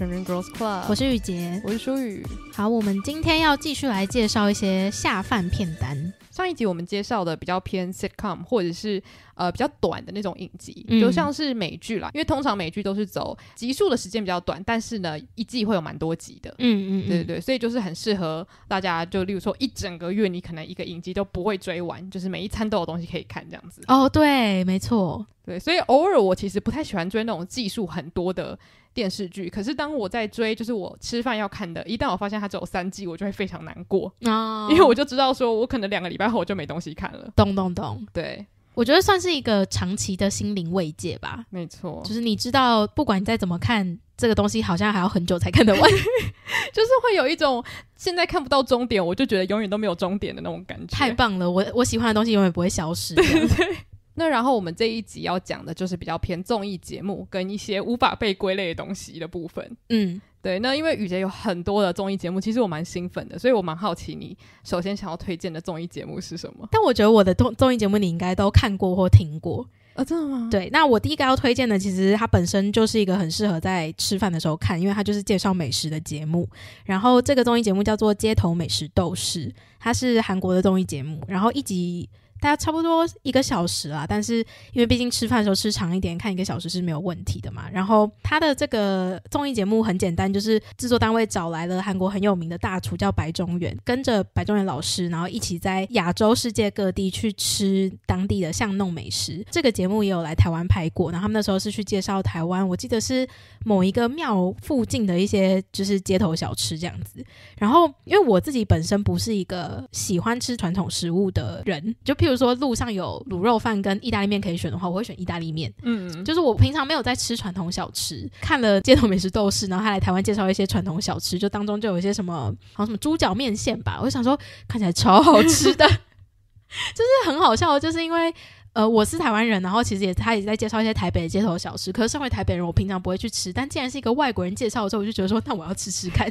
g i r l s Club，我是雨洁，我是舒雨。好，我们今天要继续来介绍一些下饭片单。上一集我们介绍的比较偏 sitcom 或者是呃比较短的那种影集，就像是美剧啦，因为通常美剧都是走集数的时间比较短，但是呢一季会有蛮多集的。嗯嗯，对对对，所以就是很适合大家，就例如说一整个月你可能一个影集都不会追完，就是每一餐都有东西可以看这样子。哦，对，没错，对，所以偶尔我其实不太喜欢追那种技术很多的。电视剧，可是当我在追，就是我吃饭要看的。一旦我发现它只有三季，我就会非常难过，啊，因为我就知道，说我可能两个礼拜后我就没东西看了。咚咚咚，对我觉得算是一个长期的心灵慰藉吧。没错，就是你知道，不管你再怎么看这个东西，好像还要很久才看得完，就是会有一种现在看不到终点，我就觉得永远都没有终点的那种感觉。太棒了，我我喜欢的东西永远不会消失。对对。那然后我们这一集要讲的就是比较偏综艺节目跟一些无法被归类的东西的部分。嗯，对。那因为雨杰有很多的综艺节目，其实我蛮兴奋的，所以我蛮好奇你首先想要推荐的综艺节目是什么？但我觉得我的综综艺节目你应该都看过或听过啊？真的吗？对。那我第一个要推荐的，其实它本身就是一个很适合在吃饭的时候看，因为它就是介绍美食的节目。然后这个综艺节目叫做《街头美食斗士》，它是韩国的综艺节目。然后一集。大家差不多一个小时啦。但是因为毕竟吃饭的时候吃长一点，看一个小时是没有问题的嘛。然后他的这个综艺节目很简单，就是制作单位找来了韩国很有名的大厨叫白中原，跟着白中原老师，然后一起在亚洲世界各地去吃当地的巷弄美食。这个节目也有来台湾拍过，然后他们那时候是去介绍台湾，我记得是某一个庙附近的一些就是街头小吃这样子。然后因为我自己本身不是一个喜欢吃传统食物的人，就譬如。就是说，路上有卤肉饭跟意大利面可以选的话，我会选意大利面。嗯，就是我平常没有在吃传统小吃，看了《街头美食斗士》，然后他来台湾介绍一些传统小吃，就当中就有一些什么，好像什么猪脚面线吧。我想说，看起来超好吃的，就是很好笑。就是因为呃，我是台湾人，然后其实也他也在介绍一些台北的街头小吃，可是身为台北人，我平常不会去吃。但既然是一个外国人介绍的时候，我就觉得说，那我要吃吃看。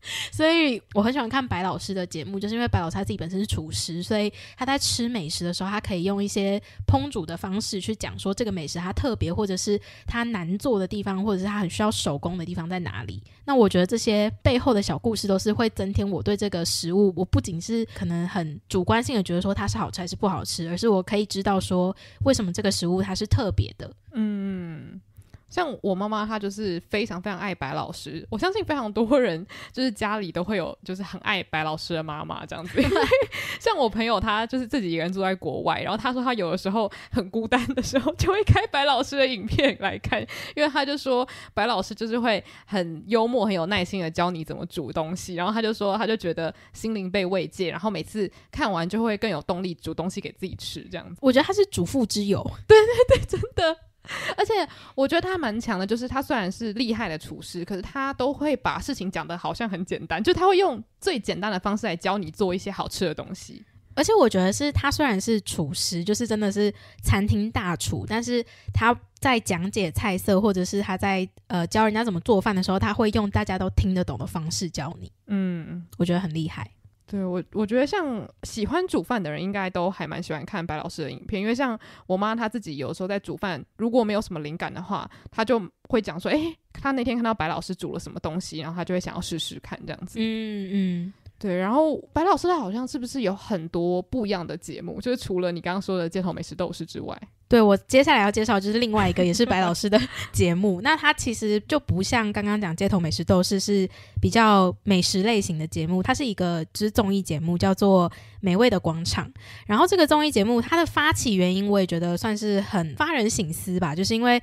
所以我很喜欢看白老师的节目，就是因为白老师他自己本身是厨师，所以他在吃美食的时候，他可以用一些烹煮的方式去讲说这个美食它特别，或者是它难做的地方，或者是它很需要手工的地方在哪里。那我觉得这些背后的小故事都是会增添我对这个食物，我不仅是可能很主观性的觉得说它是好吃还是不好吃，而是我可以知道说为什么这个食物它是特别的。嗯。像我妈妈，她就是非常非常爱白老师。我相信非常多人，就是家里都会有就是很爱白老师的妈妈这样子。像我朋友，他就是自己一个人住在国外，然后他说他有的时候很孤单的时候，就会开白老师的影片来看。因为他就说白老师就是会很幽默、很有耐心的教你怎么煮东西。然后他就说他就觉得心灵被慰藉，然后每次看完就会更有动力煮东西给自己吃这样子。我觉得他是主妇之友。对 对对，真的。而且我觉得他蛮强的，就是他虽然是厉害的厨师，可是他都会把事情讲的好像很简单，就他会用最简单的方式来教你做一些好吃的东西。而且我觉得是他虽然是厨师，就是真的是餐厅大厨，但是他在讲解菜色或者是他在呃教人家怎么做饭的时候，他会用大家都听得懂的方式教你。嗯嗯，我觉得很厉害。对我，我觉得像喜欢煮饭的人，应该都还蛮喜欢看白老师的影片，因为像我妈，她自己有时候在煮饭，如果没有什么灵感的话，她就会讲说，哎，她那天看到白老师煮了什么东西，然后她就会想要试试看这样子。嗯嗯，对。然后白老师他好像是不是有很多不一样的节目，就是除了你刚刚说的《街头美食斗士》之外。对我接下来要介绍就是另外一个也是白老师的 节目，那它其实就不像刚刚讲《街头美食斗士》是比较美食类型的节目，它是一个之综艺节目叫做《美味的广场》，然后这个综艺节目它的发起原因我也觉得算是很发人省思吧，就是因为。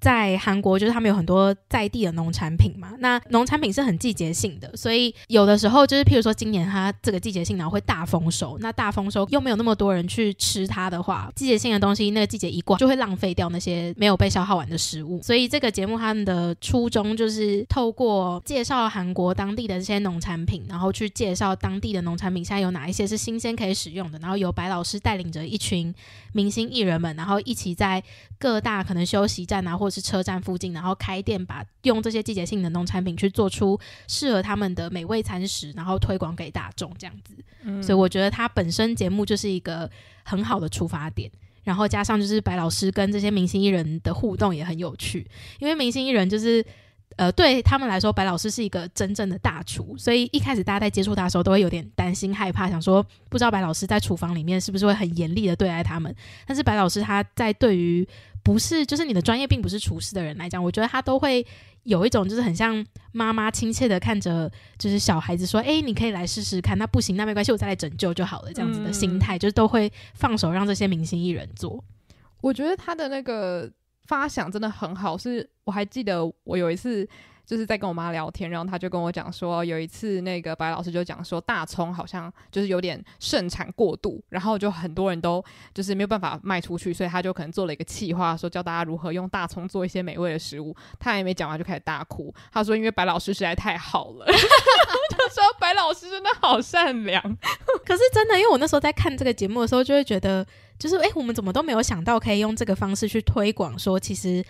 在韩国，就是他们有很多在地的农产品嘛。那农产品是很季节性的，所以有的时候就是，譬如说今年它这个季节性然后会大丰收，那大丰收又没有那么多人去吃它的话，季节性的东西那个季节一过就会浪费掉那些没有被消耗完的食物。所以这个节目他们的初衷就是透过介绍韩国当地的这些农产品，然后去介绍当地的农产品现在有哪一些是新鲜可以使用的，然后由白老师带领着一群明星艺人们，然后一起在各大可能休息站啊或是车站附近，然后开店，把用这些季节性的农产品去做出适合他们的美味餐食，然后推广给大众，这样子。所以我觉得它本身节目就是一个很好的出发点，然后加上就是白老师跟这些明星艺人的互动也很有趣，因为明星艺人就是。呃，对他们来说，白老师是一个真正的大厨，所以一开始大家在接触他的时候，都会有点担心害怕，想说不知道白老师在厨房里面是不是会很严厉的对待他们。但是白老师他在对于不是就是你的专业并不是厨师的人来讲，我觉得他都会有一种就是很像妈妈亲切的看着就是小孩子说，哎，你可以来试试看，那不行，那没关系，我再来拯救就好了这样子的心态，就是都会放手让这些明星艺人做。我觉得他的那个发想真的很好，是。我还记得我有一次就是在跟我妈聊天，然后她就跟我讲说，有一次那个白老师就讲说，大葱好像就是有点盛产过度，然后就很多人都就是没有办法卖出去，所以他就可能做了一个气话，说教大家如何用大葱做一些美味的食物。他还没讲完就开始大哭，他说：“因为白老师实在太好了。”他说：“白老师真的好善良。”可是真的，因为我那时候在看这个节目的时候，就会觉得就是哎，我们怎么都没有想到可以用这个方式去推广，说其实。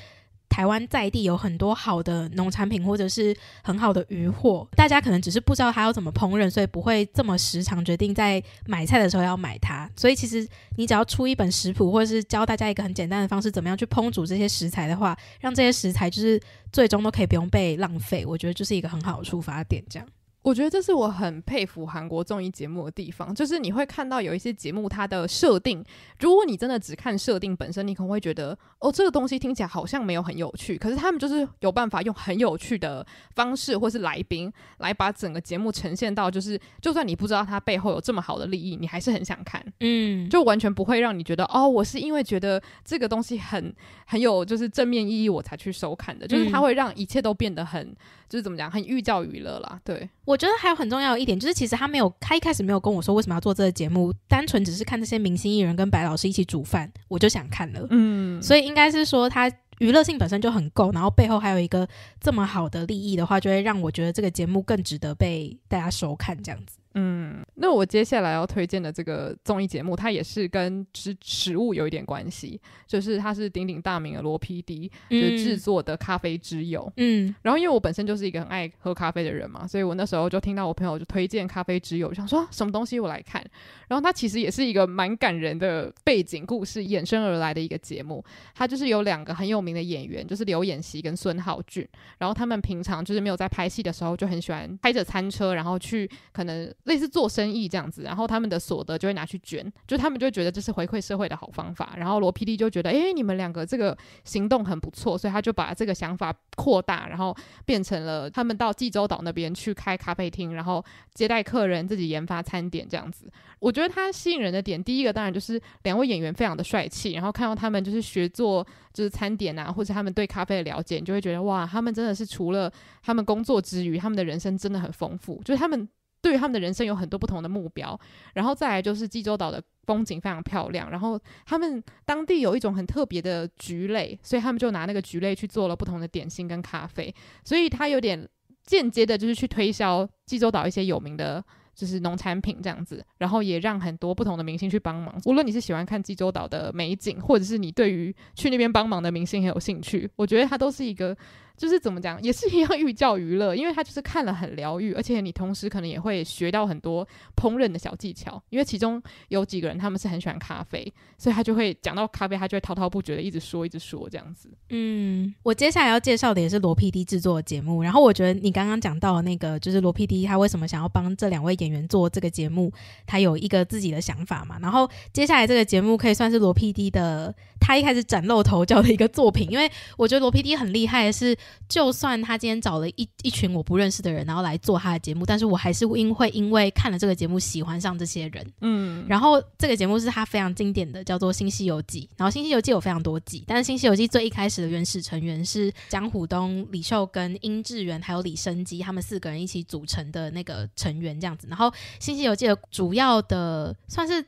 台湾在地有很多好的农产品，或者是很好的鱼货，大家可能只是不知道它要怎么烹饪，所以不会这么时常决定在买菜的时候要买它。所以其实你只要出一本食谱，或者是教大家一个很简单的方式，怎么样去烹煮这些食材的话，让这些食材就是最终都可以不用被浪费，我觉得就是一个很好的出发点，这样。我觉得这是我很佩服韩国综艺节目的地方，就是你会看到有一些节目它的设定，如果你真的只看设定本身，你可能会觉得哦，这个东西听起来好像没有很有趣。可是他们就是有办法用很有趣的方式，或是来宾来把整个节目呈现到，就是就算你不知道它背后有这么好的利益，你还是很想看，嗯，就完全不会让你觉得哦，我是因为觉得这个东西很很有就是正面意义我才去收看的，就是它会让一切都变得很。就是怎么讲，很寓教于乐啦。对我觉得还有很重要的一点，就是其实他没有，他一开始没有跟我说为什么要做这个节目，单纯只是看这些明星艺人跟白老师一起煮饭，我就想看了。嗯，所以应该是说，他。娱乐性本身就很够，然后背后还有一个这么好的利益的话，就会让我觉得这个节目更值得被大家收看，这样子。嗯。那我接下来要推荐的这个综艺节目，它也是跟食食物有一点关系，就是它是鼎鼎大名的罗皮迪就制作的《咖啡之友》。嗯。然后，因为我本身就是一个很爱喝咖啡的人嘛，所以我那时候就听到我朋友就推荐《咖啡之友》，想说什么东西我来看。然后它其实也是一个蛮感人的背景故事衍生而来的一个节目。它就是有两个很有名的演员，就是刘演希跟孙浩俊。然后他们平常就是没有在拍戏的时候，就很喜欢开着餐车，然后去可能类似做生。生意这样子，然后他们的所得就会拿去捐，就他们就觉得这是回馈社会的好方法。然后罗 PD 就觉得，哎，你们两个这个行动很不错，所以他就把这个想法扩大，然后变成了他们到济州岛那边去开咖啡厅，然后接待客人，自己研发餐点这样子。我觉得他吸引人的点，第一个当然就是两位演员非常的帅气，然后看到他们就是学做就是餐点啊，或者他们对咖啡的了解，你就会觉得哇，他们真的是除了他们工作之余，他们的人生真的很丰富，就是他们。对于他们的人生有很多不同的目标，然后再来就是济州岛的风景非常漂亮，然后他们当地有一种很特别的菊类，所以他们就拿那个菊类去做了不同的点心跟咖啡，所以他有点间接的就是去推销济州岛一些有名的，就是农产品这样子，然后也让很多不同的明星去帮忙。无论你是喜欢看济州岛的美景，或者是你对于去那边帮忙的明星很有兴趣，我觉得它都是一个。就是怎么讲，也是一样寓教于乐，因为他就是看了很疗愈，而且你同时可能也会学到很多烹饪的小技巧，因为其中有几个人他们是很喜欢咖啡，所以他就会讲到咖啡，他就会滔滔不绝的一直说一直说这样子。嗯，我接下来要介绍的也是罗 P D 制作的节目，然后我觉得你刚刚讲到那个就是罗 P D 他为什么想要帮这两位演员做这个节目，他有一个自己的想法嘛，然后接下来这个节目可以算是罗 P D 的他一开始崭露头角的一个作品，因为我觉得罗 P D 很厉害是。就算他今天找了一一群我不认识的人，然后来做他的节目，但是我还是会因为看了这个节目喜欢上这些人。嗯，然后这个节目是他非常经典的，叫做《新西游记》。然后《新西游记》有非常多季，但是《新西游记》最一开始的原始成员是姜虎东、李秀跟殷志源还有李生基，他们四个人一起组成的那个成员这样子。然后《新西游记》的主要的算是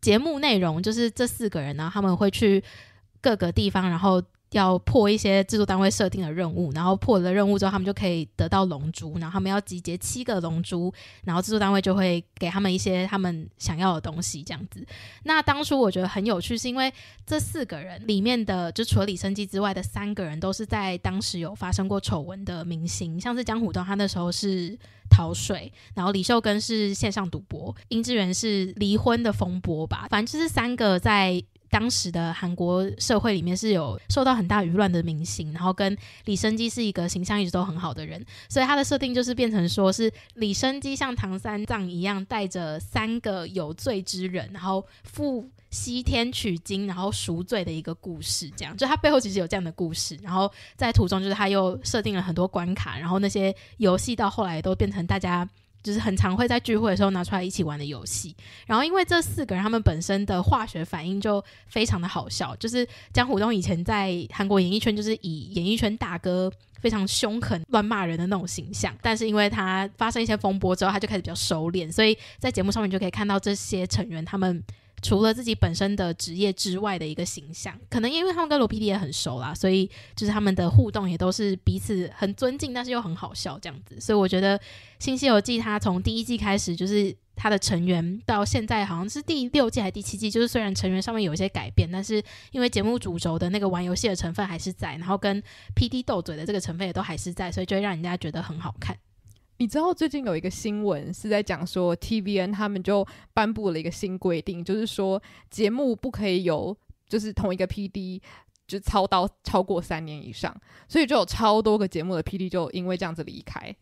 节目内容，就是这四个人呢，他们会去各个地方，然后。要破一些制作单位设定的任务，然后破了任务之后，他们就可以得到龙珠。然后他们要集结七个龙珠，然后制作单位就会给他们一些他们想要的东西。这样子。那当初我觉得很有趣，是因为这四个人里面的，就除了李生基之外的三个人，都是在当时有发生过丑闻的明星，像是江虎东，他那时候是逃税，然后李秀根是线上赌博，殷志源是离婚的风波吧。反正就是三个在。当时的韩国社会里面是有受到很大舆论的明星，然后跟李生基是一个形象一直都很好的人，所以他的设定就是变成说是李生基像唐三藏一样，带着三个有罪之人，然后赴西天取经，然后赎罪的一个故事，这样就他背后其实有这样的故事，然后在途中就是他又设定了很多关卡，然后那些游戏到后来都变成大家。就是很常会在聚会的时候拿出来一起玩的游戏，然后因为这四个人他们本身的化学反应就非常的好笑，就是姜虎东以前在韩国演艺圈就是以演艺圈大哥非常凶狠乱骂人的那种形象，但是因为他发生一些风波之后，他就开始比较收敛，所以在节目上面就可以看到这些成员他们。除了自己本身的职业之外的一个形象，可能因为他们跟罗 PD 也很熟啦，所以就是他们的互动也都是彼此很尊敬，但是又很好笑这样子。所以我觉得《新西游记》它从第一季开始，就是它的成员到现在好像是第六季还第七季，就是虽然成员上面有一些改变，但是因为节目主轴的那个玩游戏的成分还是在，然后跟 PD 斗嘴的这个成分也都还是在，所以就会让人家觉得很好看。你知道最近有一个新闻是在讲说，TVN 他们就颁布了一个新规定，就是说节目不可以有就是同一个 PD 就操刀超过三年以上，所以就有超多个节目的 PD 就因为这样子离开。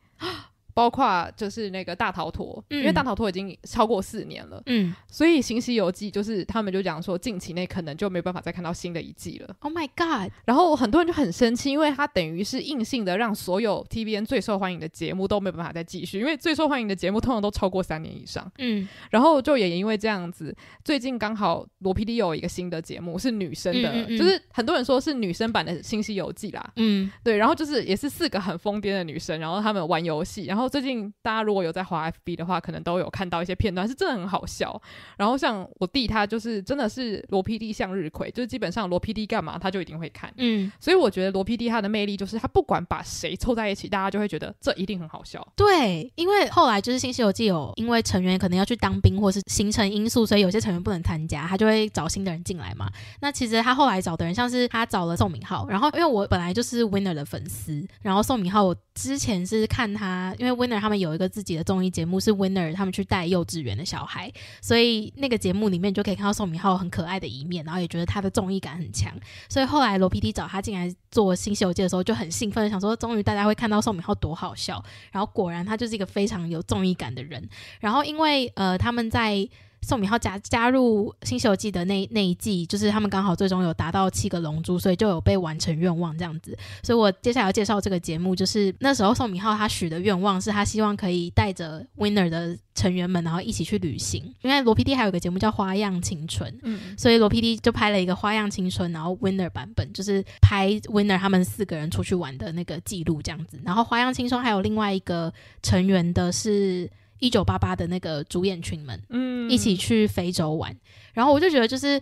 包括就是那个大逃脱，因为大逃脱已经超过四年了，嗯，所以《新西游记》就是他们就讲说，近期内可能就没办法再看到新的一季了。Oh my god！然后很多人就很生气，因为它等于是硬性的让所有 t v n 最受欢迎的节目都没有办法再继续，因为最受欢迎的节目通常都超过三年以上，嗯。然后就也因为这样子，最近刚好罗 PD 有一个新的节目是女生的，就是很多人说是女生版的《新西游记》啦，嗯，对。然后就是也是四个很疯癫的女生，然后他们玩游戏，然后。最近大家如果有在滑 FB 的话，可能都有看到一些片段，是真的很好笑。然后像我弟他就是真的是罗 PD 向日葵，就是基本上罗 PD 干嘛他就一定会看，嗯。所以我觉得罗 PD 他的魅力就是他不管把谁凑在一起，大家就会觉得这一定很好笑。对，因为后来就是《新西游记》有因为成员可能要去当兵或是行程因素，所以有些成员不能参加，他就会找新的人进来嘛。那其实他后来找的人像是他找了宋明浩，然后因为我本来就是 Winner 的粉丝，然后宋明浩。之前是看他，因为 Winner 他们有一个自己的综艺节目，是 Winner 他们去带幼稚园的小孩，所以那个节目里面就可以看到宋明浩很可爱的一面，然后也觉得他的综艺感很强。所以后来罗 PD 找他进来做新西游记的时候，就很兴奋，想说终于大家会看到宋明浩多好笑。然后果然他就是一个非常有综艺感的人。然后因为呃他们在。宋明浩加加入《新西游记》的那那一季，就是他们刚好最终有达到七个龙珠，所以就有被完成愿望这样子。所以我接下来要介绍这个节目，就是那时候宋明浩他许的愿望是他希望可以带着 Winner 的成员们，然后一起去旅行。因为罗 PD 还有个节目叫《花样青春》，嗯，所以罗 PD 就拍了一个《花样青春》，然后 Winner 版本就是拍 Winner 他们四个人出去玩的那个记录这样子。然后《花样青春》还有另外一个成员的是。一九八八的那个主演群们，嗯，一起去非洲玩，然后我就觉得就是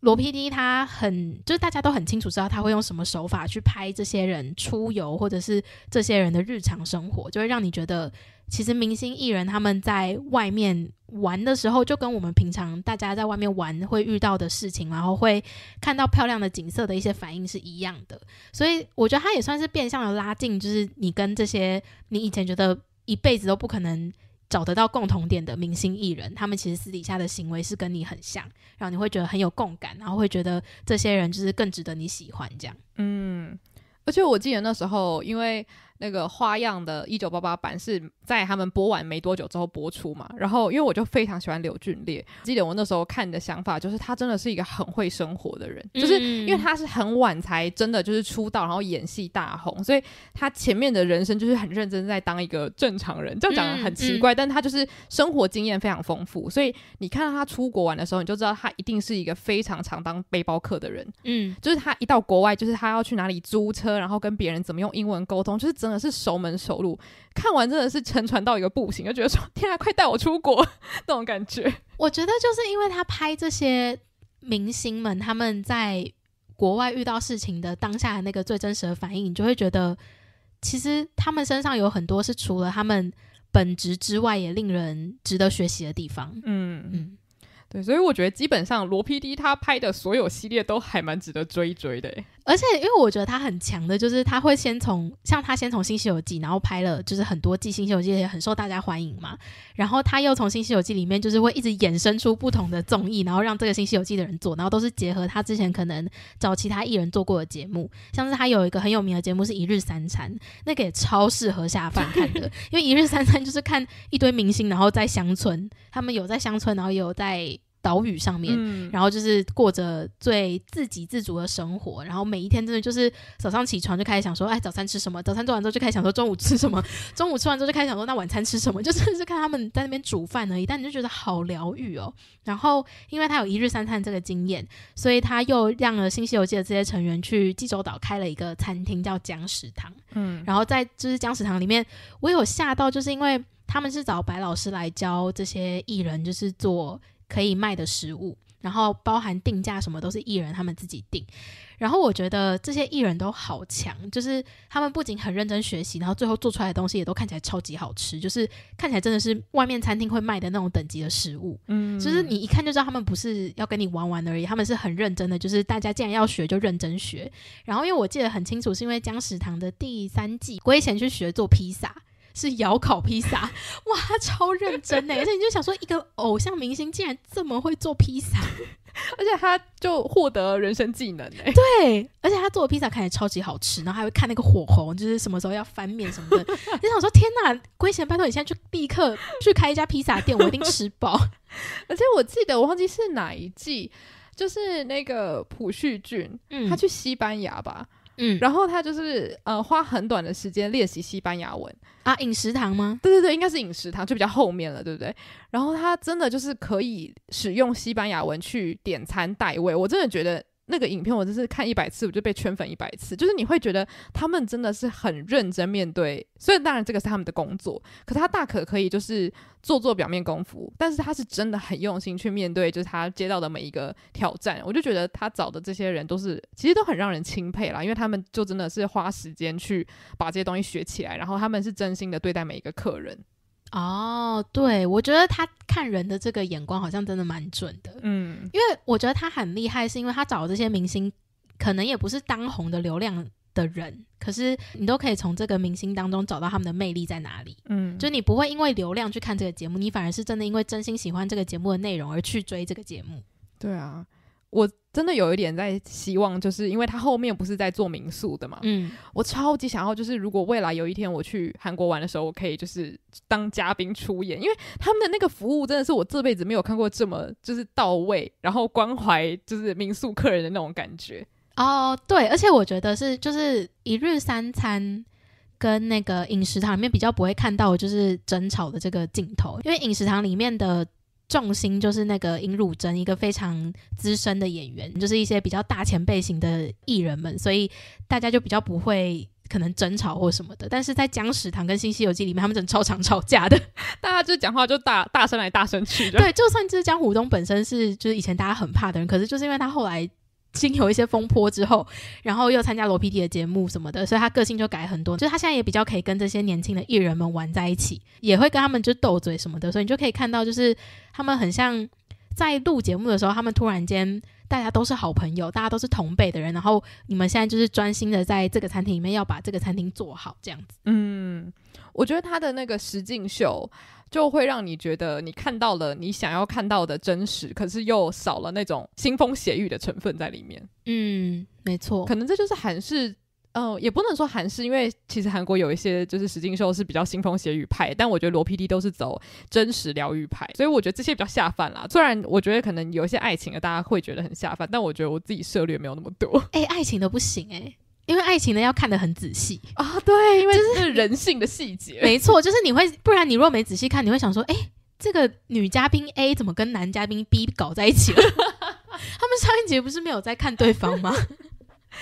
罗 PD 他很就是大家都很清楚知道他会用什么手法去拍这些人出游或者是这些人的日常生活，就会让你觉得其实明星艺人他们在外面玩的时候，就跟我们平常大家在外面玩会遇到的事情，然后会看到漂亮的景色的一些反应是一样的。所以我觉得他也算是变相的拉近，就是你跟这些你以前觉得一辈子都不可能。找得到共同点的明星艺人，他们其实私底下的行为是跟你很像，然后你会觉得很有共感，然后会觉得这些人就是更值得你喜欢这样。嗯，而且我记得那时候因为。那个花样的《一九八八》版是在他们播完没多久之后播出嘛？然后因为我就非常喜欢刘俊烈，记得我那时候看的想法就是他真的是一个很会生活的人，就是因为他是很晚才真的就是出道，然后演戏大红，所以他前面的人生就是很认真在当一个正常人，就讲得很奇怪，但他就是生活经验非常丰富，所以你看到他出国玩的时候，你就知道他一定是一个非常常当背包客的人。嗯，就是他一到国外，就是他要去哪里租车，然后跟别人怎么用英文沟通，就是。真的是熟门熟路，看完真的是沉船到一个步行，就觉得说天啊，快带我出国那种感觉。我觉得就是因为他拍这些明星们他们在国外遇到事情的当下的那个最真实的反应，你就会觉得其实他们身上有很多是除了他们本职之外也令人值得学习的地方。嗯嗯，对，所以我觉得基本上罗 PD 他拍的所有系列都还蛮值得追追的。而且，因为我觉得他很强的，就是他会先从像他先从《新西游记》，然后拍了就是很多季《新西游记》，也很受大家欢迎嘛。然后他又从《新西游记》里面，就是会一直衍生出不同的综艺，然后让这个《新西游记》的人做，然后都是结合他之前可能找其他艺人做过的节目。像是他有一个很有名的节目是《一日三餐》，那个也超适合下饭看的，因为《一日三餐》就是看一堆明星，然后在乡村，他们有在乡村，然后有在。岛屿上面，然后就是过着最自给自足的生活，然后每一天真的就是早上起床就开始想说，哎，早餐吃什么？早餐做完之后就开始想说中午吃什么？中午吃完之后就开始想说那晚餐吃什么？就是是看他们在那边煮饭而已，但你就觉得好疗愈哦。然后因为他有一日三餐这个经验，所以他又让了《新西游记》的这些成员去济州岛开了一个餐厅叫姜食堂。嗯，然后在就是姜食堂里面，我有吓到，就是因为他们是找白老师来教这些艺人，就是做。可以卖的食物，然后包含定价什么都是艺人他们自己定。然后我觉得这些艺人都好强，就是他们不仅很认真学习，然后最后做出来的东西也都看起来超级好吃，就是看起来真的是外面餐厅会卖的那种等级的食物。嗯，就是你一看就知道他们不是要跟你玩玩而已，他们是很认真的。就是大家既然要学，就认真学。然后因为我记得很清楚，是因为《将食堂》的第三季，我以贤去学做披萨。是窑烤披萨 哇，他超认真呢！而且你就想说，一个偶像明星竟然这么会做披萨，而且他就获得人生技能呢。对，而且他做的披萨看起来超级好吃，然后还会看那个火红，就是什么时候要翻面什么的。你想说，天哪！圭贤拜托，你现在去立刻去开一家披萨店，我一定吃饱。而且我记得，我忘记是哪一季，就是那个朴叙俊，嗯，他去西班牙吧。嗯，然后他就是呃，花很短的时间练习西班牙文啊，饮食堂吗？对对对，应该是饮食堂，就比较后面了，对不对？然后他真的就是可以使用西班牙文去点餐代位，我真的觉得。那个影片我真是看一百次，我就被圈粉一百次。就是你会觉得他们真的是很认真面对，虽然当然这个是他们的工作，可是他大可可以就是做做表面功夫，但是他是真的很用心去面对，就是他接到的每一个挑战。我就觉得他找的这些人都是其实都很让人钦佩啦，因为他们就真的是花时间去把这些东西学起来，然后他们是真心的对待每一个客人。哦，对，我觉得他看人的这个眼光好像真的蛮准的，嗯，因为我觉得他很厉害，是因为他找这些明星，可能也不是当红的流量的人，可是你都可以从这个明星当中找到他们的魅力在哪里，嗯，就你不会因为流量去看这个节目，你反而是真的因为真心喜欢这个节目的内容而去追这个节目，对啊。我真的有一点在希望，就是因为他后面不是在做民宿的嘛，嗯，我超级想要，就是如果未来有一天我去韩国玩的时候，我可以就是当嘉宾出演，因为他们的那个服务真的是我这辈子没有看过这么就是到位，然后关怀就是民宿客人的那种感觉。哦，对，而且我觉得是就是一日三餐跟那个饮食堂里面比较不会看到就是争吵的这个镜头，因为饮食堂里面的。重心就是那个殷汝贞，一个非常资深的演员，就是一些比较大前辈型的艺人们，所以大家就比较不会可能争吵或什么的。但是在《僵尸堂》跟《新西游记》里面，他们的超常吵架的，大家就讲话就大大声来大声去。对，就算就是江湖东本身是就是以前大家很怕的人，可是就是因为他后来。经有一些风波之后，然后又参加罗皮迪的节目什么的，所以他个性就改很多。就他现在也比较可以跟这些年轻的艺人们玩在一起，也会跟他们就斗嘴什么的。所以你就可以看到，就是他们很像在录节目的时候，他们突然间大家都是好朋友，大家都是同辈的人。然后你们现在就是专心的在这个餐厅里面要把这个餐厅做好，这样子。嗯，我觉得他的那个实境秀。就会让你觉得你看到了你想要看到的真实，可是又少了那种腥风血雨的成分在里面。嗯，没错，可能这就是韩式，嗯，也不能说韩式，因为其实韩国有一些就是石金秀是比较腥风血雨派，但我觉得罗 PD 都是走真实疗愈派，所以我觉得这些比较下饭啦。虽然我觉得可能有一些爱情啊，大家会觉得很下饭，但我觉得我自己涉略没有那么多。哎，爱情的不行哎。因为爱情呢要看得很仔细啊，对，因为这是人性的细节，没错，就是你会不然你若没仔细看，你会想说，哎，这个女嘉宾 A 怎么跟男嘉宾 B 搞在一起了？他们上一节不是没有在看对方吗？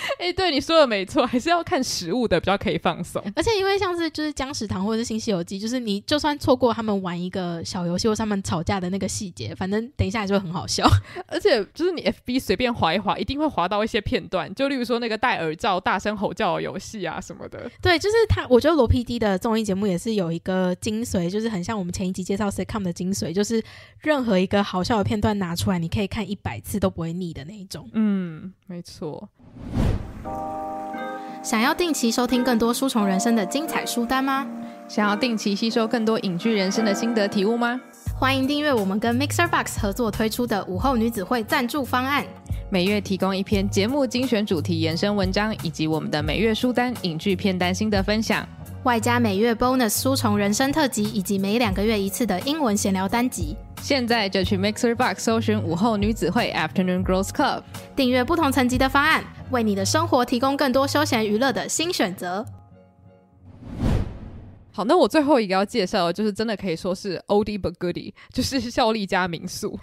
哎，对你说的没错，还是要看实物的比较可以放松。而且因为像是就是《僵尸堂》或者是《新西游记》，就是你就算错过他们玩一个小游戏或他们吵架的那个细节，反正等一下就很好笑。而且就是你 FB 随便划一划，一定会划到一些片段，就例如说那个戴耳罩大声吼叫的游戏啊什么的。对，就是他。我觉得罗 PD 的综艺节目也是有一个精髓，就是很像我们前一集介绍《s a c o m 的精髓，就是任何一个好笑的片段拿出来，你可以看一百次都不会腻的那一种。嗯，没错。想要定期收听更多书虫人生的精彩书单吗？想要定期吸收更多影剧人生的心得体悟吗？欢迎订阅我们跟 Mixerbox 合作推出的午后女子会赞助方案，每月提供一篇节目精选主题延伸文章，以及我们的每月书单、影剧片单心得分享。外加每月 bonus 书虫人生特辑，以及每两个月一次的英文闲聊单集。现在就去 Mixer Box 搜寻午后女子会 Afternoon Girls Club，订阅不同层级的方案，为你的生活提供更多休闲娱乐的新选择。好，那我最后一个要介绍，就是真的可以说是 o d i e but Goodie，就是效力加民宿。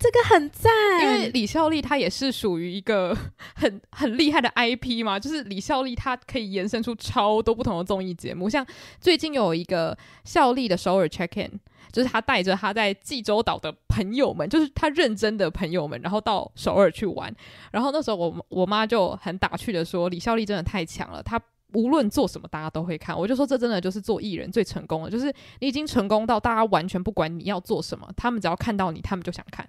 这个很赞，因为李孝利他也是属于一个 很很厉害的 IP 嘛，就是李孝利他可以延伸出超多不同的综艺节目，像最近有一个孝利的首尔 check in，就是他带着他在济州岛的朋友们，就是他认真的朋友们，然后到首尔去玩，然后那时候我我妈就很打趣的说，李孝利真的太强了，他无论做什么，大家都会看。我就说，这真的就是做艺人最成功的，就是你已经成功到大家完全不管你要做什么，他们只要看到你，他们就想看。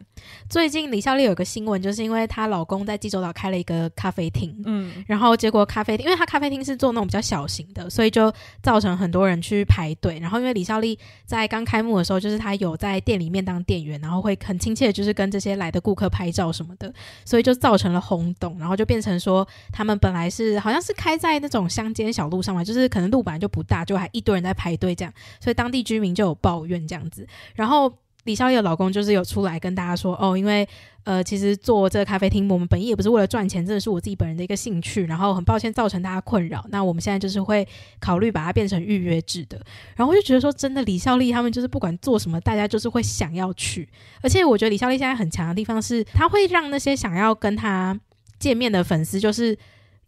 最近李孝利有个新闻，就是因为她老公在济州岛开了一个咖啡厅，嗯，然后结果咖啡厅，因为她咖啡厅是做那种比较小型的，所以就造成很多人去排队。然后因为李孝利在刚开幕的时候，就是她有在店里面当店员，然后会很亲切，就是跟这些来的顾客拍照什么的，所以就造成了轰动，然后就变成说他们本来是好像是开在那种乡。间小路上嘛，就是可能路本来就不大，就还一堆人在排队这样，所以当地居民就有抱怨这样子。然后李孝利的老公就是有出来跟大家说：“哦，因为呃，其实做这个咖啡厅，我们本意也不是为了赚钱，这是我自己本人的一个兴趣。然后很抱歉造成大家困扰，那我们现在就是会考虑把它变成预约制的。”然后我就觉得说，真的李孝利他们就是不管做什么，大家就是会想要去。而且我觉得李孝利现在很强的地方是，他会让那些想要跟他见面的粉丝就是。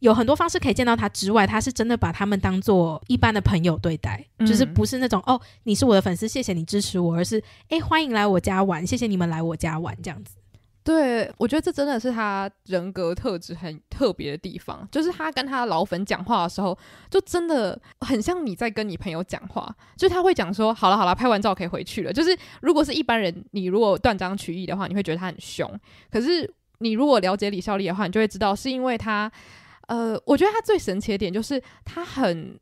有很多方式可以见到他之外，他是真的把他们当做一般的朋友对待，就是不是那种哦，你是我的粉丝，谢谢你支持我，而是哎，欢迎来我家玩，谢谢你们来我家玩这样子。对，我觉得这真的是他人格特质很特别的地方，就是他跟他老粉讲话的时候，就真的很像你在跟你朋友讲话，就是他会讲说，好了好了，拍完照可以回去了。就是如果是一般人，你如果断章取义的话，你会觉得他很凶，可是你如果了解李孝利的话，你就会知道是因为他。呃，我觉得他最神奇的点就是他很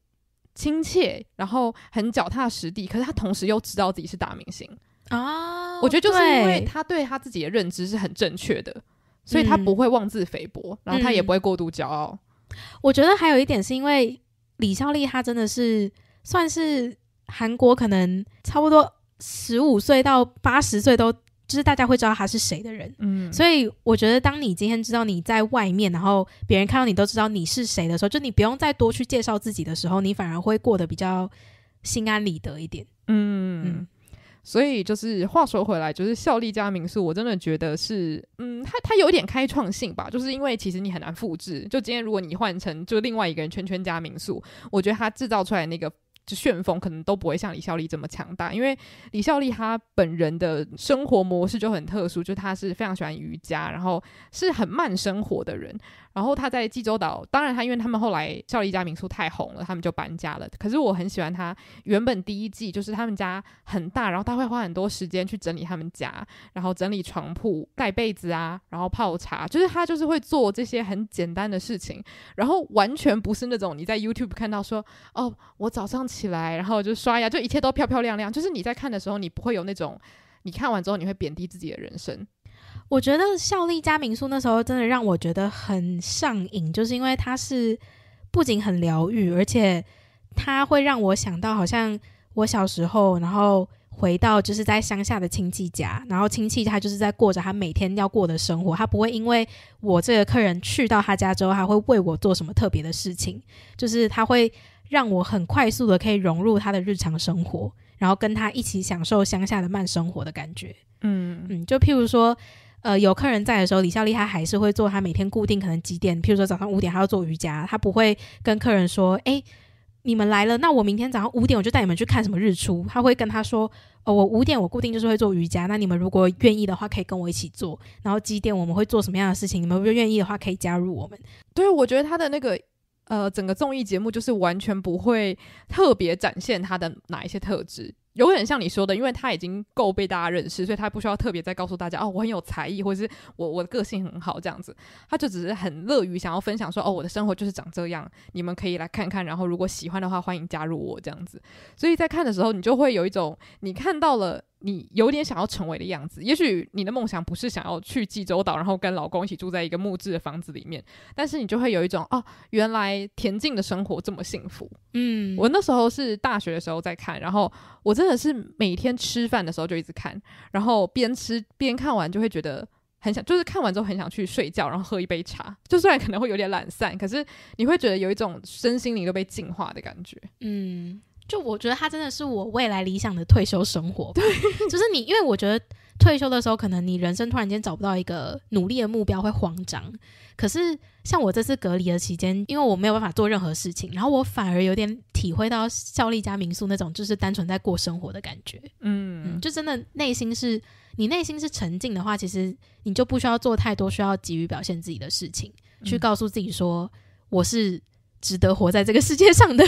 亲切，然后很脚踏实地。可是他同时又知道自己是大明星啊！我觉得就是因为他对他自己的认知是很正确的，所以他不会妄自菲薄，然后他也不会过度骄傲。我觉得还有一点是因为李孝利，他真的是算是韩国可能差不多十五岁到八十岁都。就是大家会知道他是谁的人，嗯，所以我觉得，当你今天知道你在外面，然后别人看到你都知道你是谁的时候，就你不用再多去介绍自己的时候，你反而会过得比较心安理得一点。嗯，所以就是话说回来，就是效力家民宿，我真的觉得是，嗯，它它有点开创性吧，就是因为其实你很难复制。就今天如果你换成就另外一个人圈圈家民宿，我觉得它制造出来那个。旋风可能都不会像李孝利这么强大，因为李孝利他本人的生活模式就很特殊，就他是非常喜欢瑜伽，然后是很慢生活的人。然后他在济州岛，当然他因为他们后来叫了一家民宿太红了，他们就搬家了。可是我很喜欢他原本第一季，就是他们家很大，然后他会花很多时间去整理他们家，然后整理床铺、盖被子啊，然后泡茶，就是他就是会做这些很简单的事情，然后完全不是那种你在 YouTube 看到说哦，我早上起来然后就刷牙，就一切都漂漂亮亮，就是你在看的时候，你不会有那种你看完之后你会贬低自己的人生。我觉得效力家民宿那时候真的让我觉得很上瘾，就是因为它是不仅很疗愈，而且它会让我想到好像我小时候，然后回到就是在乡下的亲戚家，然后亲戚他就是在过着他每天要过的生活，他不会因为我这个客人去到他家之后，他会为我做什么特别的事情，就是他会让我很快速的可以融入他的日常生活，然后跟他一起享受乡下的慢生活的感觉。嗯嗯，就譬如说。呃，有客人在的时候，李孝利他还是会做。他每天固定可能几点，譬如说早上五点，他要做瑜伽。他不会跟客人说：“哎，你们来了，那我明天早上五点我就带你们去看什么日出。”他会跟他说：“呃，我五点我固定就是会做瑜伽。那你们如果愿意的话，可以跟我一起做。然后几点我们会做什么样的事情？你们如果愿意的话，可以加入我们。”对，我觉得他的那个呃，整个综艺节目就是完全不会特别展现他的哪一些特质。永远像你说的，因为他已经够被大家认识，所以他不需要特别再告诉大家哦，我很有才艺，或者是我我的个性很好这样子，他就只是很乐于想要分享说哦，我的生活就是长这样，你们可以来看看，然后如果喜欢的话，欢迎加入我这样子。所以在看的时候，你就会有一种你看到了。你有点想要成为的样子，也许你的梦想不是想要去济州岛，然后跟老公一起住在一个木质的房子里面，但是你就会有一种哦，原来恬静的生活这么幸福。嗯，我那时候是大学的时候在看，然后我真的是每天吃饭的时候就一直看，然后边吃边看完就会觉得很想，就是看完之后很想去睡觉，然后喝一杯茶。就虽然可能会有点懒散，可是你会觉得有一种身心灵都被净化的感觉。嗯。就我觉得他真的是我未来理想的退休生活，对，就是你，因为我觉得退休的时候，可能你人生突然间找不到一个努力的目标，会慌张。可是像我这次隔离的期间，因为我没有办法做任何事情，然后我反而有点体会到效力家民宿那种，就是单纯在过生活的感觉。嗯，就真的内心是你内心是沉静的话，其实你就不需要做太多需要急于表现自己的事情，去告诉自己说我是值得活在这个世界上的。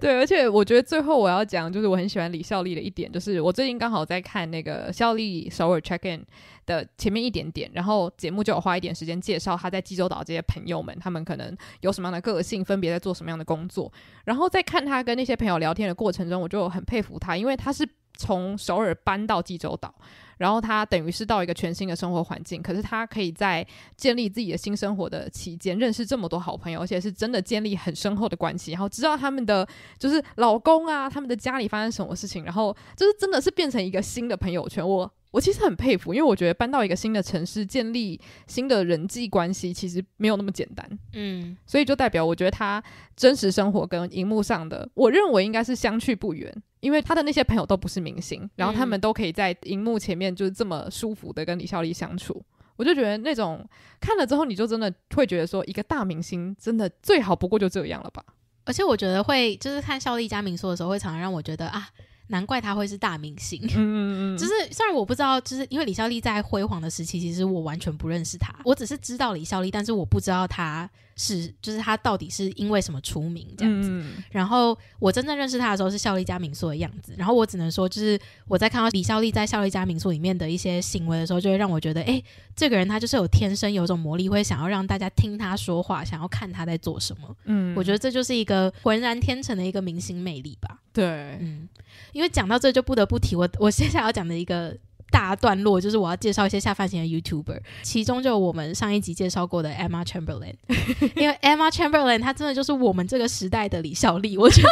对，而且我觉得最后我要讲，就是我很喜欢李孝利的一点，就是我最近刚好在看那个孝利首尔 check in 的前面一点点，然后节目就有花一点时间介绍他在济州岛这些朋友们，他们可能有什么样的个性，分别在做什么样的工作，然后再看他跟那些朋友聊天的过程中，我就很佩服他，因为他是从首尔搬到济州岛。然后他等于是到一个全新的生活环境，可是他可以在建立自己的新生活的期间认识这么多好朋友，而且是真的建立很深厚的关系，然后知道他们的就是老公啊，他们的家里发生什么事情，然后就是真的是变成一个新的朋友圈。我我其实很佩服，因为我觉得搬到一个新的城市，建立新的人际关系，其实没有那么简单。嗯，所以就代表我觉得他真实生活跟荧幕上的，我认为应该是相去不远。因为他的那些朋友都不是明星，然后他们都可以在荧幕前面就是这么舒服的跟李孝利相处，我就觉得那种看了之后，你就真的会觉得说，一个大明星真的最好不过就这样了吧。而且我觉得会就是看孝利加明说的时候，会常常让我觉得啊，难怪他会是大明星。嗯嗯嗯，就是虽然我不知道，就是因为李孝利在辉煌的时期，其实我完全不认识他，我只是知道李孝利，但是我不知道他。是，就是他到底是因为什么出名这样子？然后我真正认识他的时候是效力家民宿的样子。然后我只能说，就是我在看到李孝利在效力家民宿里面的一些行为的时候，就会让我觉得，哎，这个人他就是有天生有种魔力，会想要让大家听他说话，想要看他在做什么。嗯，我觉得这就是一个浑然天成的一个明星魅力吧。对，嗯，因为讲到这就不得不提我我接下来要讲的一个。大段落就是我要介绍一些下饭型的 YouTuber，其中就我们上一集介绍过的 Emma Chamberlain，因为 Emma Chamberlain 她真的就是我们这个时代的李孝利，我觉得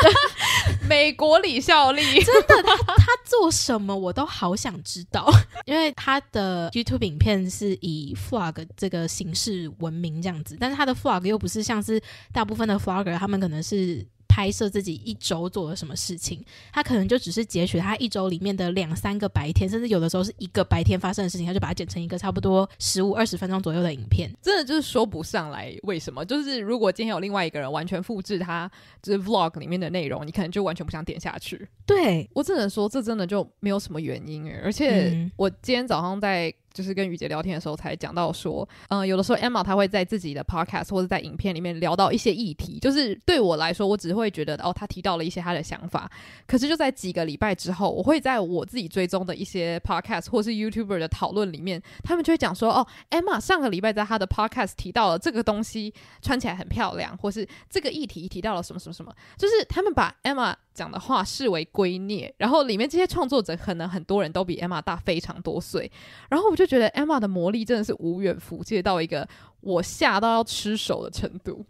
美国李孝利真的，他做什么我都好想知道，因为他的 YouTube 影片是以 Flog 这个形式闻名这样子，但是他的 Flog 又不是像是大部分的 Flogger 他们可能是。拍摄自己一周做了什么事情，他可能就只是截取他一周里面的两三个白天，甚至有的时候是一个白天发生的事情，他就把它剪成一个差不多十五二十分钟左右的影片。真的就是说不上来为什么，就是如果今天有另外一个人完全复制他就是 vlog 里面的内容，你可能就完全不想点下去。对我只能说，这真的就没有什么原因。而且我今天早上在。就是跟雨杰聊天的时候才讲到说，嗯，有的时候 Emma 她会在自己的 podcast 或者在影片里面聊到一些议题。就是对我来说，我只会觉得哦，她提到了一些她的想法。可是就在几个礼拜之后，我会在我自己追踪的一些 podcast 或是 YouTuber 的讨论里面，他们就会讲说，哦，Emma 上个礼拜在她的 podcast 提到了这个东西，穿起来很漂亮，或是这个议题提到了什么什么什么。就是他们把 Emma。讲的话视为圭臬，然后里面这些创作者可能很多人都比 Emma 大非常多岁，然后我就觉得 Emma 的魔力真的是无远弗届到一个我吓到要吃手的程度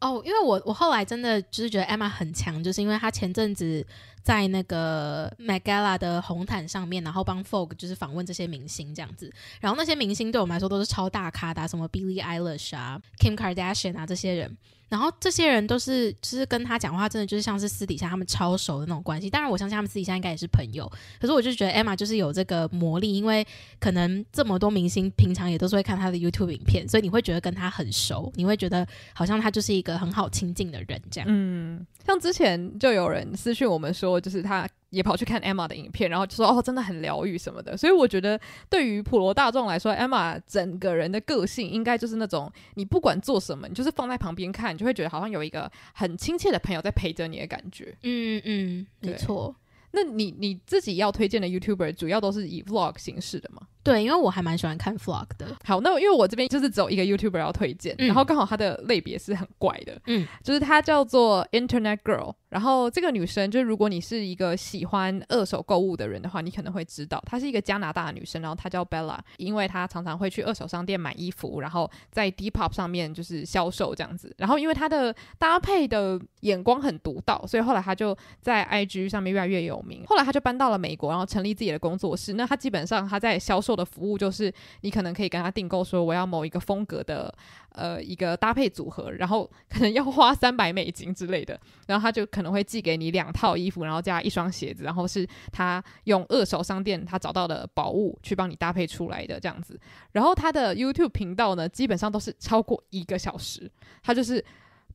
哦，因为我我后来真的就是觉得 Emma 很强，就是因为她前阵子。在那个 Magella 的红毯上面，然后帮 f o g 就是访问这些明星这样子。然后那些明星对我们来说都是超大咖的，什么 b i l l i Eilish e 啊、Kim Kardashian 啊这些人。然后这些人都是，就是跟他讲话真的就是像是私底下他们超熟的那种关系。当然，我相信他们私底下应该也是朋友。可是我就觉得 Emma 就是有这个魔力，因为可能这么多明星平常也都是会看他的 YouTube 影片，所以你会觉得跟他很熟，你会觉得好像他就是一个很好亲近的人这样。嗯，像之前就有人私讯我们说。或就是他也跑去看 Emma 的影片，然后就说哦，真的很疗愈什么的。所以我觉得对于普罗大众来说，Emma 整个人的个性应该就是那种你不管做什么，你就是放在旁边看，你就会觉得好像有一个很亲切的朋友在陪着你的感觉。嗯嗯，没错。那你你自己要推荐的 YouTuber 主要都是以 Vlog 形式的吗？对，因为我还蛮喜欢看 Vlog 的。好，那因为我这边就是只有一个 YouTuber 要推荐，然后刚好它的类别是很怪的，嗯，就是她叫做 Internet Girl。然后这个女生，就是如果你是一个喜欢二手购物的人的话，你可能会知道，她是一个加拿大的女生，然后她叫 Bella，因为她常常会去二手商店买衣服，然后在 d e p o p 上面就是销售这样子。然后因为她的搭配的眼光很独到，所以后来她就在 IG 上面越来越有名。后来她就搬到了美国，然后成立自己的工作室。那她基本上她在销售。做的服务就是，你可能可以跟他订购说，我要某一个风格的，呃，一个搭配组合，然后可能要花三百美金之类的，然后他就可能会寄给你两套衣服，然后加一双鞋子，然后是他用二手商店他找到的宝物去帮你搭配出来的这样子。然后他的 YouTube 频道呢，基本上都是超过一个小时，他就是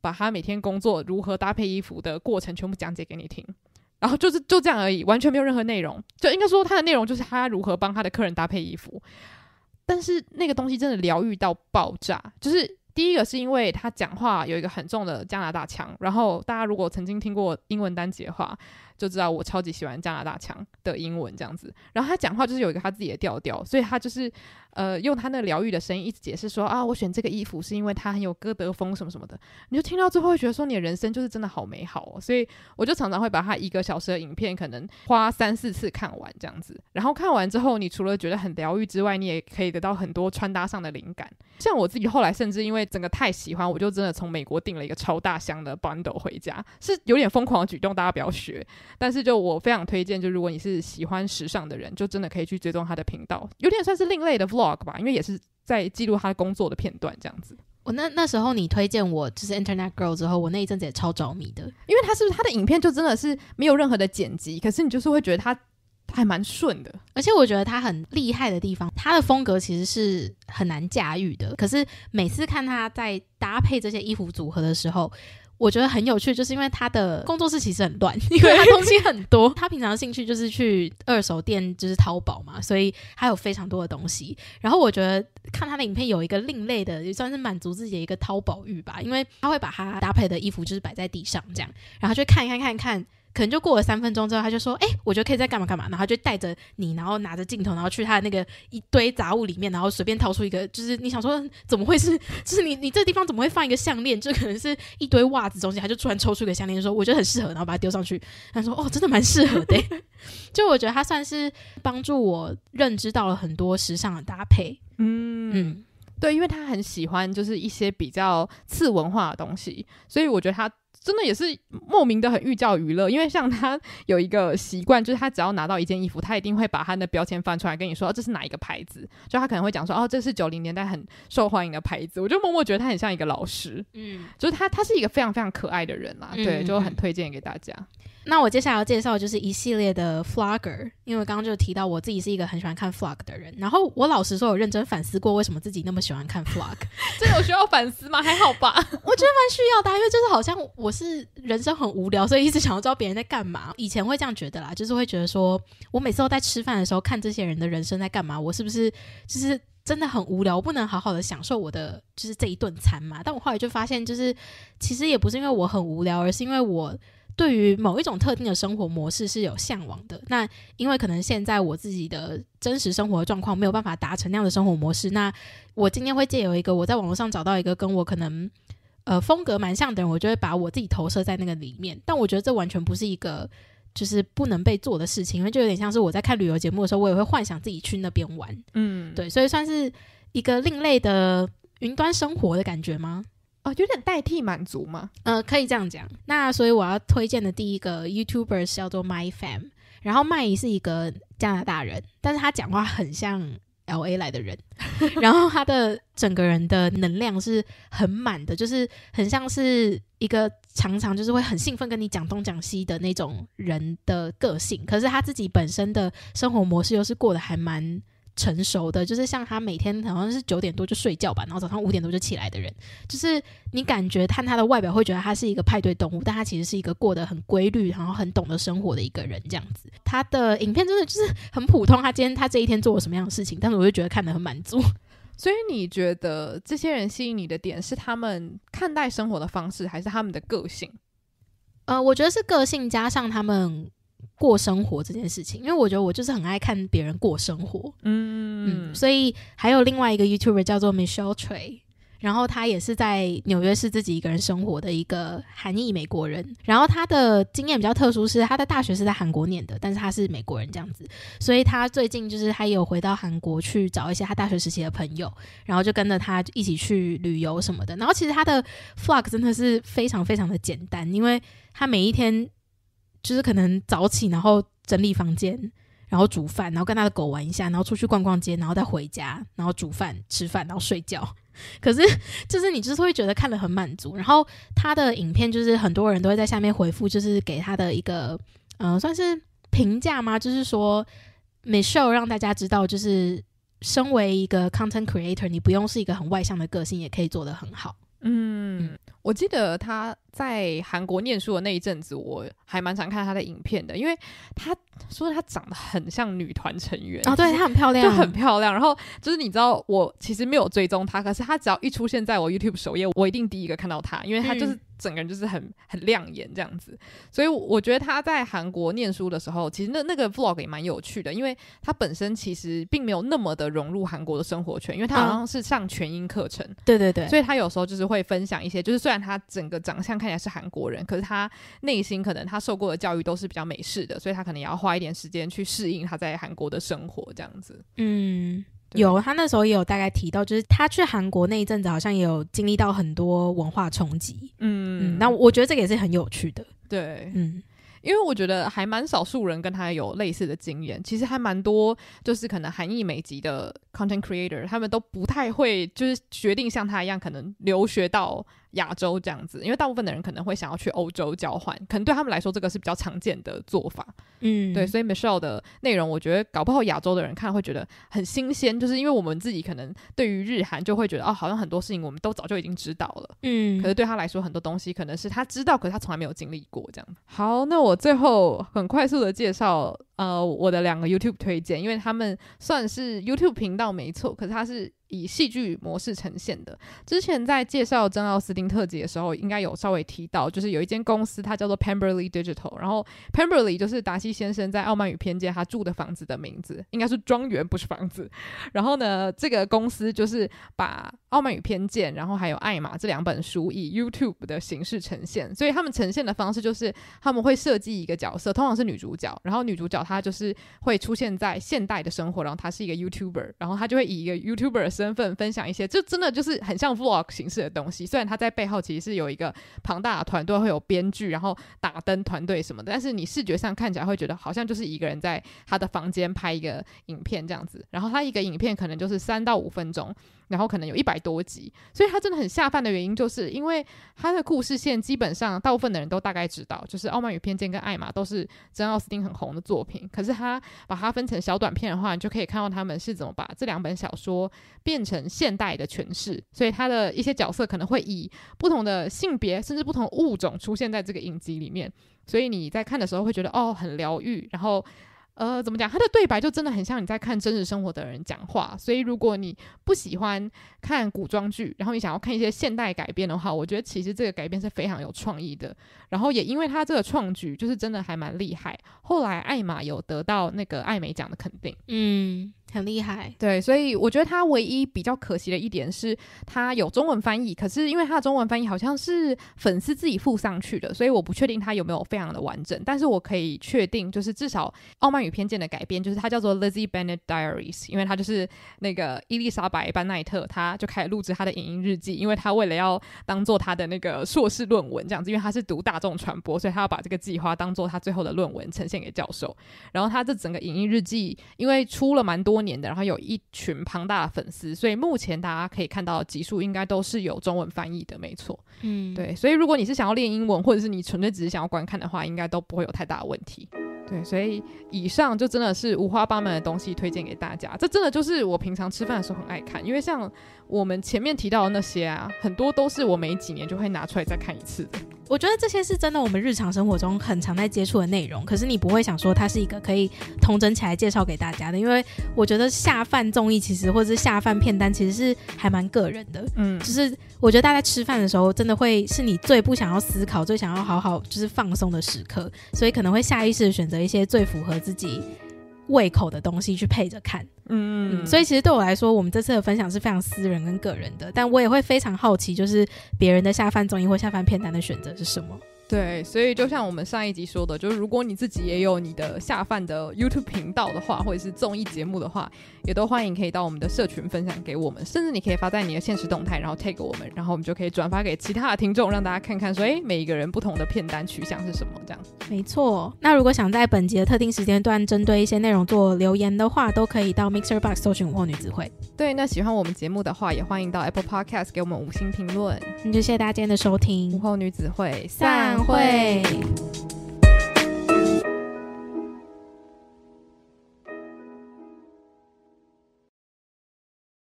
把他每天工作如何搭配衣服的过程全部讲解给你听。然后就是就这样而已，完全没有任何内容。就应该说他的内容就是他如何帮他的客人搭配衣服，但是那个东西真的疗愈到爆炸。就是第一个是因为他讲话有一个很重的加拿大腔，然后大家如果曾经听过英文单节话。就知道我超级喜欢加拿大腔的英文这样子，然后他讲话就是有一个他自己的调调，所以他就是呃用他那疗愈的声音一直解释说啊，我选这个衣服是因为它很有歌德风什么什么的，你就听到最后会觉得说你的人生就是真的好美好哦，所以我就常常会把他一个小时的影片可能花三四次看完这样子，然后看完之后你除了觉得很疗愈之外，你也可以得到很多穿搭上的灵感，像我自己后来甚至因为整个太喜欢，我就真的从美国订了一个超大箱的 bundle 回家，是有点疯狂的举动，大家不要学。但是，就我非常推荐，就如果你是喜欢时尚的人，就真的可以去追踪他的频道，有点算是另类的 Vlog 吧，因为也是在记录他工作的片段这样子。我那那时候你推荐我就是 Internet Girl 之后，我那一阵子也超着迷的，因为他是不是他的影片就真的是没有任何的剪辑，可是你就是会觉得他还蛮顺的。而且我觉得他很厉害的地方，他的风格其实是很难驾驭的，可是每次看他在搭配这些衣服组合的时候。我觉得很有趣，就是因为他的工作室其实很乱，因为他东西很多。他平常的兴趣就是去二手店，就是淘宝嘛，所以他有非常多的东西。然后我觉得看他的影片有一个另类的，也算是满足自己的一个淘宝欲吧，因为他会把他搭配的衣服就是摆在地上这样，然后去看一看，看一看。可能就过了三分钟之后，他就说：“哎，我觉得可以再干嘛干嘛。”然后就带着你，然后拿着镜头，然后去他的那个一堆杂物里面，然后随便掏出一个，就是你想说怎么会是？就是你你这地方怎么会放一个项链？就可能是一堆袜子中间，他就突然抽出一个项链，说：“我觉得很适合。”然后把它丢上去。他说：“哦，真的蛮适合的。”就我觉得他算是帮助我认知到了很多时尚的搭配。嗯嗯，对，因为他很喜欢就是一些比较次文化的东西，所以我觉得他。真的也是莫名的很寓教于乐，因为像他有一个习惯，就是他只要拿到一件衣服，他一定会把他的标签翻出来跟你说这是哪一个牌子，就他可能会讲说哦，这是九零年代很受欢迎的牌子。我就默默觉得他很像一个老师，嗯，就是他他是一个非常非常可爱的人嘛，对，就很推荐给大家。那我接下来要介绍就是一系列的 f l o g g e r 因为刚刚就提到我自己是一个很喜欢看 f l o g 的人。然后我老实说，有认真反思过为什么自己那么喜欢看 f l o g 这有需要反思吗？还好吧，我觉得蛮需要的，因为就是好像我是人生很无聊，所以一直想要知道别人在干嘛。以前会这样觉得啦，就是会觉得说我每次都在吃饭的时候看这些人的人生在干嘛，我是不是就是真的很无聊，我不能好好的享受我的就是这一顿餐嘛？但我后来就发现，就是其实也不是因为我很无聊，而是因为我。对于某一种特定的生活模式是有向往的。那因为可能现在我自己的真实生活状况没有办法达成那样的生活模式，那我今天会借由一个我在网络上找到一个跟我可能呃风格蛮像的人，我就会把我自己投射在那个里面。但我觉得这完全不是一个就是不能被做的事情，因为就有点像是我在看旅游节目的时候，我也会幻想自己去那边玩。嗯，对，所以算是一个另类的云端生活的感觉吗？有点代替满足吗？嗯，可以这样讲。那所以我要推荐的第一个 Youtuber 是叫做 My Fam，然后麦姨是一个加拿大人，但是他讲话很像 LA 来的人，然后他的整个人的能量是很满的，就是很像是一个常常就是会很兴奋跟你讲东讲西的那种人的个性，可是他自己本身的生活模式又是过得还蛮。成熟的就是像他每天好像是九点多就睡觉吧，然后早上五点多就起来的人，就是你感觉看他的外表会觉得他是一个派对动物，但他其实是一个过得很规律，然后很懂得生活的一个人。这样子，他的影片真的就是很普通。他今天他这一天做了什么样的事情，但是我就觉得看得很满足。所以你觉得这些人吸引你的点是他们看待生活的方式，还是他们的个性？呃，我觉得是个性加上他们。过生活这件事情，因为我觉得我就是很爱看别人过生活，嗯嗯，所以还有另外一个 YouTuber 叫做 Michelle t r e y 然后他也是在纽约，是自己一个人生活的一个韩裔美国人。然后他的经验比较特殊是，他在大学是在韩国念的，但是他是美国人这样子，所以他最近就是他有回到韩国去找一些他大学时期的朋友，然后就跟着他一起去旅游什么的。然后其实他的 f l o g 真的是非常非常的简单，因为他每一天。就是可能早起，然后整理房间，然后煮饭，然后跟他的狗玩一下，然后出去逛逛街，然后再回家，然后煮饭、吃饭，然后睡觉。可是，就是你就是会觉得看了很满足。然后他的影片就是很多人都会在下面回复，就是给他的一个嗯算是评价吗？就是说没事让大家知道，就是身为一个 content creator，你不用是一个很外向的个性也可以做得很好。嗯。我记得他在韩国念书的那一阵子，我还蛮常看他的影片的，因为他说他长得很像女团成员哦，对他很漂亮，就很漂亮。然后就是你知道，我其实没有追踪他，可是他只要一出现在我 YouTube 首页，我一定第一个看到他，因为他就是整个人就是很很亮眼这样子。所以我觉得他在韩国念书的时候，其实那那个 Vlog 也蛮有趣的，因为他本身其实并没有那么的融入韩国的生活圈，因为他好像是上全英课程，对对对，所以他有时候就是会分享一些，就是虽然。他整个长相看起来是韩国人，可是他内心可能他受过的教育都是比较美式的，所以他可能也要花一点时间去适应他在韩国的生活这样子。嗯，有他那时候也有大概提到，就是他去韩国那一阵子，好像也有经历到很多文化冲击。嗯，那我觉得这个也是很有趣的。对，嗯，因为我觉得还蛮少数人跟他有类似的经验，其实还蛮多，就是可能韩裔美籍的 content creator，他们都不太会，就是决定像他一样，可能留学到。亚洲这样子，因为大部分的人可能会想要去欧洲交换，可能对他们来说这个是比较常见的做法。嗯，对，所以 Michelle 的内容，我觉得搞不好亚洲的人看会觉得很新鲜，就是因为我们自己可能对于日韩就会觉得哦，好像很多事情我们都早就已经知道了。嗯，可是对他来说，很多东西可能是他知道，可是他从来没有经历过这样。好，那我最后很快速的介绍呃我的两个 YouTube 推荐，因为他们算是 YouTube 频道没错，可是他是。以戏剧模式呈现的。之前在介绍珍·奥斯汀特辑的时候，应该有稍微提到，就是有一间公司，它叫做 Pemberley Digital。然后 Pemberley 就是达西先生在《傲慢与偏见》他住的房子的名字，应该是庄园，不是房子。然后呢，这个公司就是把《傲慢与偏见》然后还有《爱玛》这两本书以 YouTube 的形式呈现。所以他们呈现的方式就是他们会设计一个角色，通常是女主角。然后女主角她就是会出现在现代的生活，然后她是一个 YouTuber，然后她就会以一个 YouTuber。身份分享一些，就真的就是很像 vlog 形式的东西。虽然他在背后其实是有一个庞大的团队，会有编剧，然后打灯团队什么的，但是你视觉上看起来会觉得好像就是一个人在他的房间拍一个影片这样子。然后他一个影片可能就是三到五分钟。然后可能有一百多集，所以它真的很下饭的原因，就是因为它的故事线基本上大部分的人都大概知道，就是《傲慢与偏见》跟《爱玛》都是真奥斯汀很红的作品。可是它把它分成小短片的话，你就可以看到他们是怎么把这两本小说变成现代的诠释。所以它的一些角色可能会以不同的性别，甚至不同物种出现在这个影集里面。所以你在看的时候会觉得哦，很疗愈。然后。呃，怎么讲？他的对白就真的很像你在看真实生活的人讲话。所以，如果你不喜欢看古装剧，然后你想要看一些现代改编的话，我觉得其实这个改编是非常有创意的。然后也因为他这个创举，就是真的还蛮厉害。后来艾玛有得到那个艾美奖的肯定。嗯。很厉害，对，所以我觉得他唯一比较可惜的一点是，他有中文翻译，可是因为他的中文翻译好像是粉丝自己附上去的，所以我不确定他有没有非常的完整。但是我可以确定，就是至少《傲慢与偏见》的改编就是它叫做《Lizzie Bennet Diaries》，因为它就是那个伊丽莎白·班奈特，他就开始录制他的影音日记，因为他为了要当做他的那个硕士论文这样子，因为他是读大众传播，所以他要把这个计划当做他最后的论文呈现给教授。然后他这整个影音日记，因为出了蛮多。多年的，然后有一群庞大的粉丝，所以目前大家可以看到的集数，应该都是有中文翻译的，没错。嗯，对。所以如果你是想要练英文，或者是你纯粹只是想要观看的话，应该都不会有太大的问题。对，所以以上就真的是五花八门的东西推荐给大家。这真的就是我平常吃饭的时候很爱看，因为像我们前面提到的那些啊，很多都是我每几年就会拿出来再看一次的。我觉得这些是真的，我们日常生活中很常在接触的内容，可是你不会想说它是一个可以重整起来介绍给大家的，因为我觉得下饭综艺其实或者是下饭片单其实是还蛮个人的，嗯，就是我觉得大家吃饭的时候真的会是你最不想要思考、最想要好好就是放松的时刻，所以可能会下意识的选择一些最符合自己。胃口的东西去配着看，嗯，所以其实对我来说，我们这次的分享是非常私人跟个人的，但我也会非常好奇，就是别人的下饭综艺或下饭片单的选择是什么。对，所以就像我们上一集说的，就是如果你自己也有你的下饭的 YouTube 频道的话，或者是综艺节目的话，也都欢迎可以到我们的社群分享给我们，甚至你可以发在你的现实动态，然后 tag 我们，然后我们就可以转发给其他的听众，让大家看看说，哎，每一个人不同的片单取向是什么这样。没错，那如果想在本集的特定时间段针对一些内容做留言的话，都可以到 Mixer Box 搜寻“午后女子会”。对，那喜欢我们节目的话，也欢迎到 Apple Podcast 给我们五星评论。那就谢谢大家今天的收听，“午后女子会”散。会。